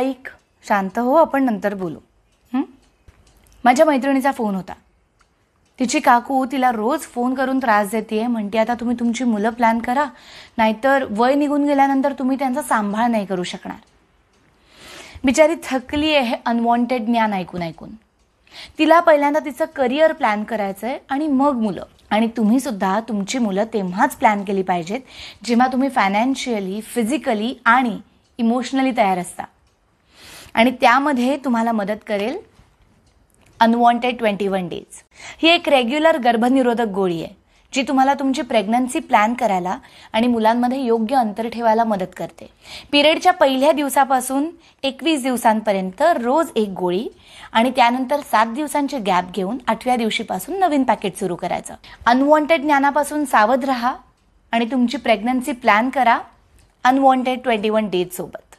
ऐक शांत हो आपण नंतर बोलू माझ्या मैत्रिणीचा फोन होता तिची काकू तिला रोज फोन करून त्रास देते म्हणते आता तुम्ही तुमची मुलं प्लॅन करा नाहीतर वय निघून गेल्यानंतर तुम्ही त्यांचा सांभाळ नाही करू शकणार बिचारी थकली आहे हे अनवॉन्टेड ज्ञान ऐकून ऐकून तिला पहिल्यांदा तिचं करिअर प्लॅन करायचं आहे आणि मग मुलं आणि तुम्ही सुद्धा तुमची मुलं तेव्हाच प्लॅन केली पाहिजेत जेव्हा तुम्ही फायनान्शियली फिजिकली आणि इमोशनली तयार असता आणि त्यामध्ये तुम्हाला मदत करेल अनवॉन्टेड ट्वेंटी वन डेज ही एक रेग्युलर गर्भनिरोधक गोळी आहे जी तुम्हाला तुमची प्रेग्नन्सी प्लॅन करायला आणि मुलांमध्ये योग्य अंतर ठेवायला मदत करते पिरियडच्या पहिल्या दिवसापासून एकवीस दिवसांपर्यंत रोज एक गोळी आणि त्यानंतर सात दिवसांचे गॅप घेऊन आठव्या दिवशीपासून नवीन पॅकेट सुरू करायचं अनवॉन्टेड ज्ञानापासून सावध राहा आणि तुमची प्रेग्नन्सी प्लॅन करा अनवॉन्टेड ट्वेंटी वन डेज सोबत